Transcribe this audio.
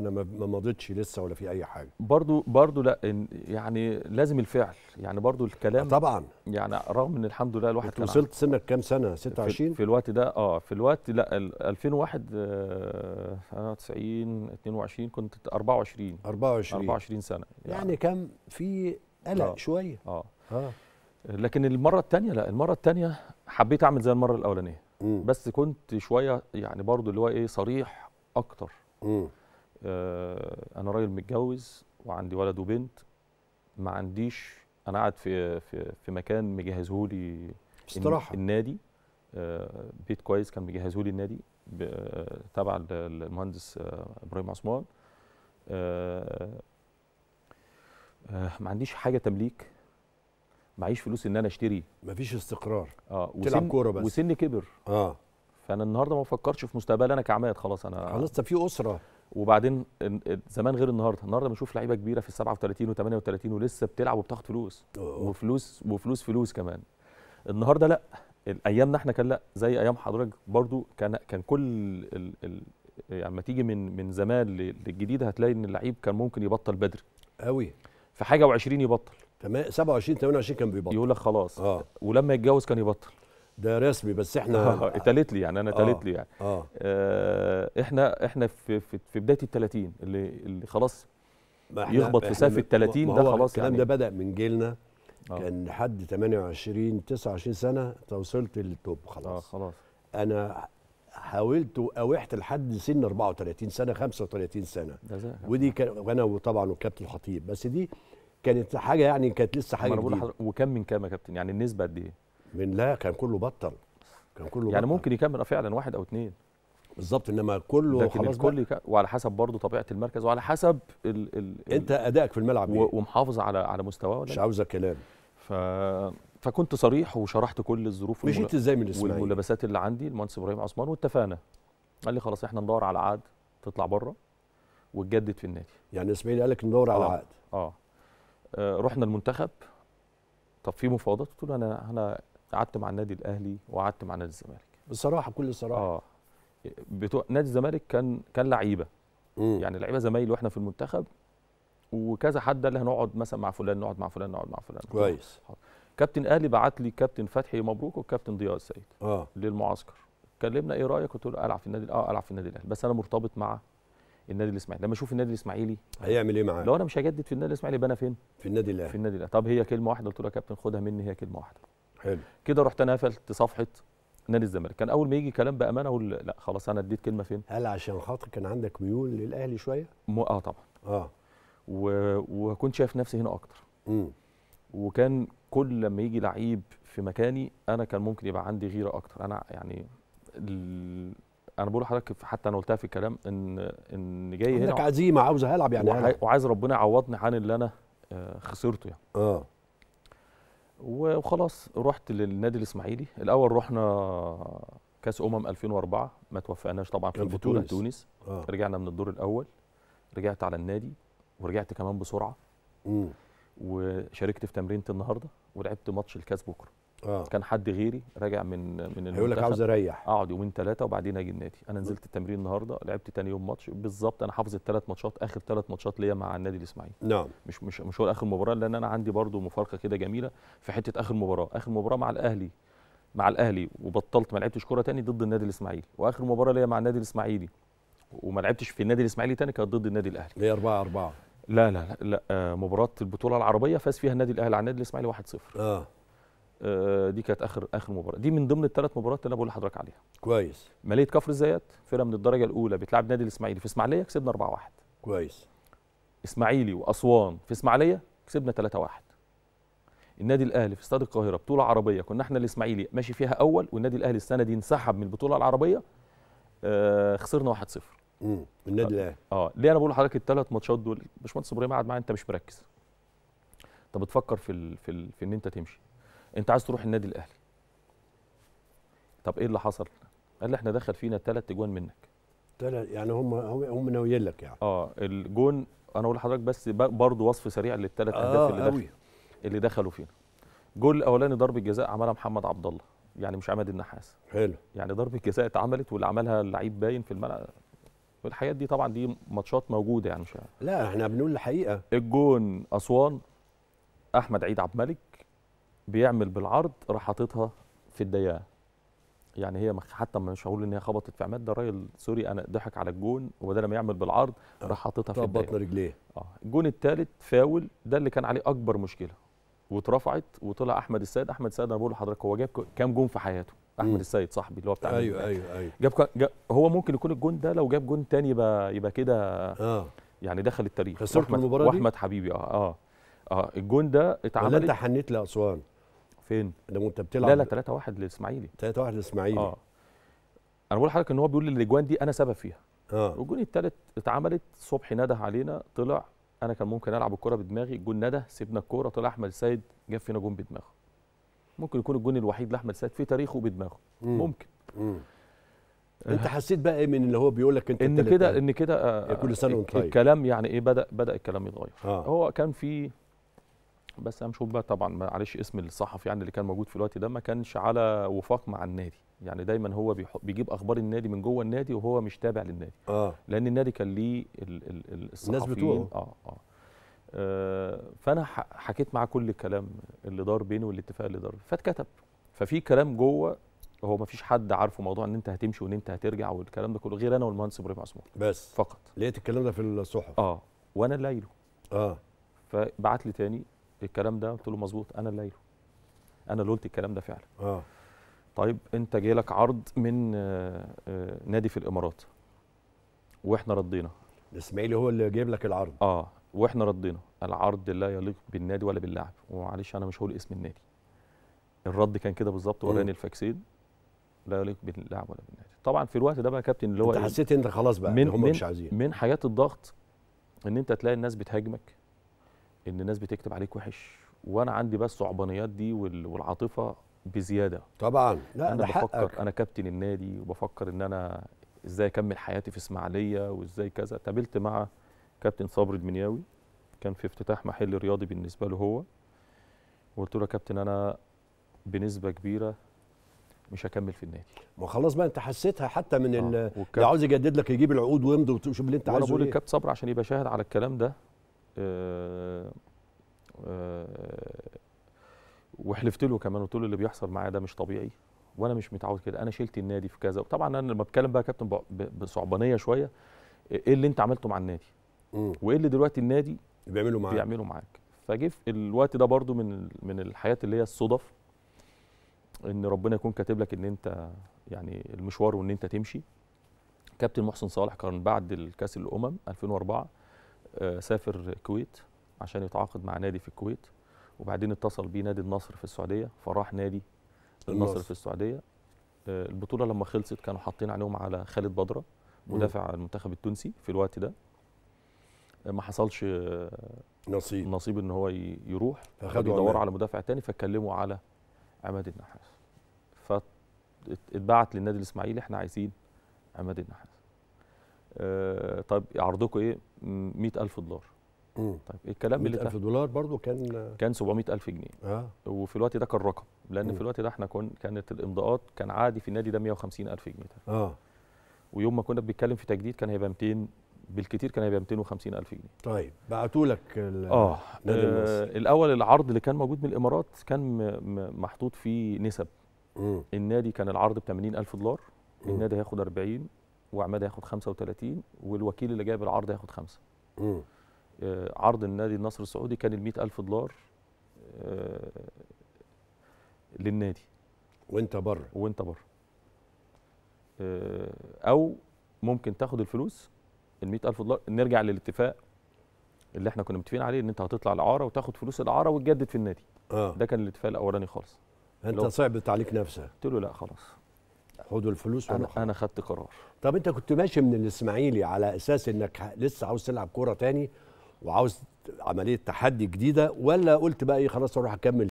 انا ما مضيتش لسه ولا في اي حاجه برضو برضو لا يعني لازم الفعل يعني برضو الكلام طبعا يعني رغم ان الحمد لله الواحد كان وصلت سنك كام سنه 26 في, في الوقت ده اه في الوقت لا 2001 آه انا 90 22 كنت 24 24 24 سنه يعني, يعني كان في قلق آه شويه اه اه لكن المره الثانيه لا المره الثانيه حبيت اعمل زي المره الاولانيه بس كنت شويه يعني برضو اللي هو ايه صريح اكتر مم. آه، انا راجل متجوز وعندي ولد وبنت ما عنديش انا قاعد في في في مكان مجهزهولي استراحه النادي آه، بيت كويس كان مجهزهولي النادي تبع المهندس آه، ابراهيم عثمان ما عنديش حاجه تمليك معيش فلوس ان انا اشتري مفيش استقرار اه تلعب كوره بس وسني كبر اه فانا النهارده ما بفكرش في مستقبلي انا كعماد خلاص انا خلاص في اسره وبعدين زمان غير النهارده النهارده بنشوف لعيبه كبيره في 37 و38 ولسه بتلعب وبتاخد فلوس وفلوس وفلوس فلوس كمان النهارده لا ايامنا احنا كان لا زي ايام حضرتك برضو كان كان كل ال ال يعني لما يعني تيجي من من زمان للجديد هتلاقي ان اللعيب كان ممكن يبطل بدري قوي في حاجه و20 يبطل تمام 27 28 كان بيبطل يقول لك خلاص آه. ولما يتجوز كان يبطل ده رسمي بس احنا آه اتقالت لي يعني انا اتقالت آه، لي يعني آه. آه احنا احنا في في, في بدايه ال 30 اللي اللي خلاص يخبط في سقف ال 30 ده خلاص الكلام يعني ده بدا من جيلنا آه. كان لحد 28 29 سنه انت وصلت للتوب خلاص آه خلاص انا حاولت واوحت لحد سن 34 سنه 35 سنه ودي كان وانا وطبعا وكابتن الخطيب بس دي كانت حاجه يعني كانت لسه حاجه جديده وكم من كام يا كابتن يعني النسبه قد ايه من لا كان كله بطل كان كله يعني بطل. ممكن يكمل فعلا واحد او اثنين بالظبط انما كله لكن خلاص الكل بقى. وعلى حسب برضه طبيعه المركز وعلى حسب ال ال انت ادائك في الملعب و... إيه؟ ومحافظ على على مستواه ولا مش عاوز كلام ف فكنت صريح وشرحت كل الظروف مشيت ازاي من الاسماعيلي والملابسات اللي عندي المهندس ابراهيم عثمان واتفقنا قال لي خلاص احنا ندور على عقد تطلع بره وتجدد في النادي يعني الاسماعيلي قال لك ندور على آه. عقد آه. آه. اه رحنا المنتخب طب في مفاوضات قلت له انا انا قعدت مع النادي الاهلي وقعدت مع نادي الزمالك بصراحه كل صراحه اه بتو... نادي الزمالك كان كان لعيبه يعني لعيبه زمايل واحنا في المنتخب وكذا حد قال لي هنقعد مثلا مع فلان نقعد مع فلان نقعد مع فلان كويس كابتن اهلي بعت لي كابتن فتحي مبروك والكابتن ضياء السيد اه للمعسكر كلمنا ايه رايك قلت له العب في النادي اه العب في النادي الاهلي بس انا مرتبط مع النادي الاسماعيلي لما اشوف النادي الاسماعيلي هيعمل ايه معاه لو انا مش هجدد في النادي الاسماعيلي يبقى انا فين في النادي الاهلي في النادي الاهلي طب هي كلمه واحده قلت له يا كابتن خدها مني هي كلمه واحده حلو كده رحت انا قفلت صفحه نادي الزمالك كان اول ما يجي كلام بامانه اقول لا خلاص انا اديت كلمه فين هل عشان خاطر كان عندك ميول للاهلي شويه م... اه طبعا اه وكنت شايف نفسي هنا اكتر امم وكان كل لما يجي لعيب في مكاني انا كان ممكن يبقى عندي غيره اكتر انا يعني ال... انا بقول لحضرتك حتى انا قلتها في الكلام ان ان جاي هنا عندك عزيمه عاوز العب يعني وعايز ربنا يعوضني عن اللي انا آه، خسرته يعني اه وخلاص رحت للنادي الاسماعيلي الاول رحنا كاس امم 2004 ما توفقناش طبعا في البطوله تونس, تونس. آه. رجعنا من الدور الاول رجعت على النادي ورجعت كمان بسرعه مم. وشاركت في تمرينه النهارده ولعبت ماتش الكاس بكره آه. كان حد غيري راجع من من هيقول لك عاوز اريح اقعد يومين ثلاثه وبعدين اجي النادي انا نزلت التمرين النهارده لعبت ثاني يوم ماتش بالظبط انا حافظ الثلاث ماتشات اخر ثلاث ماتشات ليا مع النادي الاسماعيلي نعم مش مش مش هو اخر مباراه لان انا عندي برده مفارقه كده جميله في حته اخر مباراه اخر مباراه مع الاهلي مع الاهلي وبطلت ما لعبتش كوره ثاني ضد النادي الاسماعيلي واخر مباراه ليا مع النادي الاسماعيلي وما لعبتش في النادي الاسماعيلي ثاني كانت ضد النادي الاهلي هي 4 4 لا لا لا, لا آه، مباراه البطوله العربيه فاز فيها النادي الاهلي على النادي الاسماعيلي 1-0 اه آه، دي كانت اخر اخر مباراه دي من ضمن الثلاث مباريات اللي انا بقول لحضرتك عليها كويس ماليه كفر الزيات فرقه من الدرجه الاولى بتلعب نادي الاسماعيلي في اسماعيليه كسبنا 4-1 كويس اسماعيلي واسوان في اسماعيليه كسبنا 3-1 النادي الاهلي في استاد القاهره بطوله عربيه كنا احنا الاسماعيلي ماشي فيها اول والنادي الاهلي السنه دي انسحب من البطوله العربيه آه خسرنا 1-0 امم النادي الاهلي آه،, اه ليه انا بقول لحضرتك الثلاث ماتشات دول باشمهندس ابراهيم قعد معايا انت مش مركز انت بتفكر في الـ في, الـ في ان انت تمشي انت عايز تروح النادي الاهلي طب ايه اللي حصل قال لي احنا دخل فينا ثلاث اجوان منك يعني هم هم ناويين لك يعني اه الجون انا اقول لحضرتك بس برضه وصف سريع للثلاث آه اهداف اللي دخل اللي دخلوا فينا جول الاولاني ضربه جزاء عملها محمد عبد الله يعني مش عماد النحاس حلو يعني ضربه جزاء اتعملت واللي عملها اللعيب باين في الملعب والحاجات دي طبعا دي ماتشات موجوده يعني مش لا احنا بنقول الحقيقه الجون اسوان احمد عيد عبد الملك بيعمل بالعرض راح حاططها في الضيقه يعني هي حتى مش هقول ان هي خبطت في عماد ده الراجل سوري انا ضحك على الجون وبدل ما يعمل بالعرض آه. راح حاططها في الضيقه رجليه اه الجون الثالث فاول ده اللي كان عليه اكبر مشكله واترفعت وطلع احمد السيد احمد السيد انا بقول لحضرتك هو جاب كام جون في حياته احمد السيد صاحبي اللي هو بتاع ايوه ايوه ايوه جاب, جاب هو ممكن يكون الجون ده لو جاب جون تاني يبقى يبقى كده اه يعني دخل التاريخ خسرت المباراه دي واحمد حبيبي اه اه اه الجون ده اتعمل ولا انت حنيت لاسوان فين؟ ده وانت بتلعب لا لا 3 1 للاسماعيلي 3 1 للاسماعيلي اه انا بقول لحضرتك ان هو بيقول الاجوان دي انا سبب فيها اه والجون الثالث اتعملت صبحي نده علينا طلع انا كان ممكن العب الكره بدماغي الجون نده سيبنا الكوره طلع احمد سيد جاب فينا جون بدماغه ممكن يكون الجون الوحيد لاحمد سيد في تاريخه بدماغه مم. ممكن مم. انت حسيت بقى ايه من اللي هو بيقول لك انت ان كده ان كده آه كل سنه وانت طيب الكلام يعني ايه بدا بدا الكلام يتغير آه. هو كان في بس انا امشوب بقى طبعا معلش اسم الصحفي يعني اللي كان موجود في الوقت ده ما كانش على وفاق مع النادي يعني دايما هو بيجيب اخبار النادي من جوه النادي وهو مش تابع للنادي آه. لان النادي كان ليه الناس بتوعه آه, آه. اه فانا حكيت معاه كل الكلام اللي دار بينه والاتفاق اللي دار فاتكتب ففي كلام جوه هو ما فيش حد عارفه موضوع ان انت هتمشي وان انت هترجع والكلام ده كله غير انا والمهندس ابراهيم عثمان بس فقط لقيت الكلام ده في الصحف اه وانا اللي قايله اه فبعت لي تاني الكلام ده قلت له مظبوط انا اللي قايله انا اللي قلت الكلام ده فعلا اه طيب انت جاي لك عرض من آه، آه، نادي في الامارات واحنا ردينا الاسماعيلي هو اللي جايب لك العرض اه واحنا ردينا العرض لا يليق بالنادي ولا باللاعب ومعلش انا مش هقول اسم النادي الرد كان كده بالظبط وراني الفاكسين لا يليق باللاعب ولا بالنادي طبعا في الوقت ده بقى كابتن اللي هو انت إيه؟ حسيت انت خلاص بقى من هم من مش عايزين من حياه الضغط ان انت تلاقي الناس بتهاجمك ان الناس بتكتب عليك وحش وانا عندي بس صعبانيات دي والعاطفه بزياده طبعا لا انا بفكر حقك. انا كابتن النادي وبفكر ان انا ازاي اكمل حياتي في اسماعيليه وازاي كذا قابلت مع كابتن صبري المنياوي كان في افتتاح محل رياضي بالنسبه له هو وقلت له يا كابتن انا بنسبه كبيره مش هكمل في النادي ما خلاص بقى انت حسيتها حتى من آه. اللي عاوز يجدد لك يجيب العقود ويمضي وشوف اللي انت عايزه انا بقول الكابتن إيه. صبري عشان يبقى شاهد على الكلام ده آه، آه، وحلفت له كمان قلت له اللي بيحصل معايا ده مش طبيعي وانا مش متعود كده انا شلت النادي في كذا وطبعا انا لما بتكلم بقى كابتن بصعبانيه شويه ايه اللي انت عملته مع النادي وايه اللي دلوقتي النادي بيعمله معاك بيعمله معاك فجه في الوقت ده برضو من من الحياه اللي هي الصدف ان ربنا يكون كاتب لك ان انت يعني المشوار وان انت تمشي كابتن محسن صالح كان بعد الكاس الامم 2004 آه، سافر الكويت عشان يتعاقد مع نادي في الكويت وبعدين اتصل بيه نادي النصر في السعوديه فراح نادي النصر في السعوديه آه، البطوله لما خلصت كانوا حاطين عليهم على خالد بدره مدافع المنتخب التونسي في الوقت ده آه، ما حصلش نصيب نصيب ان هو يروح فخدوا يدور على مدافع تاني فاتكلموا على عماد النحاس فاتبعت للنادي الاسماعيلي احنا عايزين عماد النحاس طيب طب عرضكم ايه 100000 دولار مم. طيب الكلام اللي 100000 دولار برضو كان كان 700000 جنيه اه وفي الوقت ده كان رقم لان مم. في الوقت ده احنا كن كانت الامضاءات كان عادي في النادي ده 150000 جنيه طيب. اه ويوم ما كنا بنتكلم في تجديد كان هيبقى 200 بالكتير كان هيبقى 250000 جنيه طيب بعتوا لك اه, آه، الاول العرض اللي كان موجود من الامارات كان محطوط فيه نسب مم. النادي كان العرض ب 80000 دولار النادي هياخد 40 وعماد هياخد 35 والوكيل اللي جايب العرض هياخد خمسه. امم عرض النادي النصر السعودي كان ال 100000 دولار آه، للنادي وانت بره وانت بره آه، او ممكن تاخد الفلوس ال 100000 دولار نرجع للاتفاق اللي احنا كنا متفقين عليه ان انت هتطلع الاعاره وتاخد فلوس الاعاره وتجدد في النادي آه. ده كان الاتفاق الاولاني خالص انت صعبت عليك نفسك قلت له لا خلاص خدوا الفلوس انا انا خدت قرار طب انت كنت ماشي من الاسماعيلي على اساس انك لسه عاوز تلعب كوره تاني وعاوز عمليه تحدي جديده ولا قلت بقى ايه خلاص اروح اكمل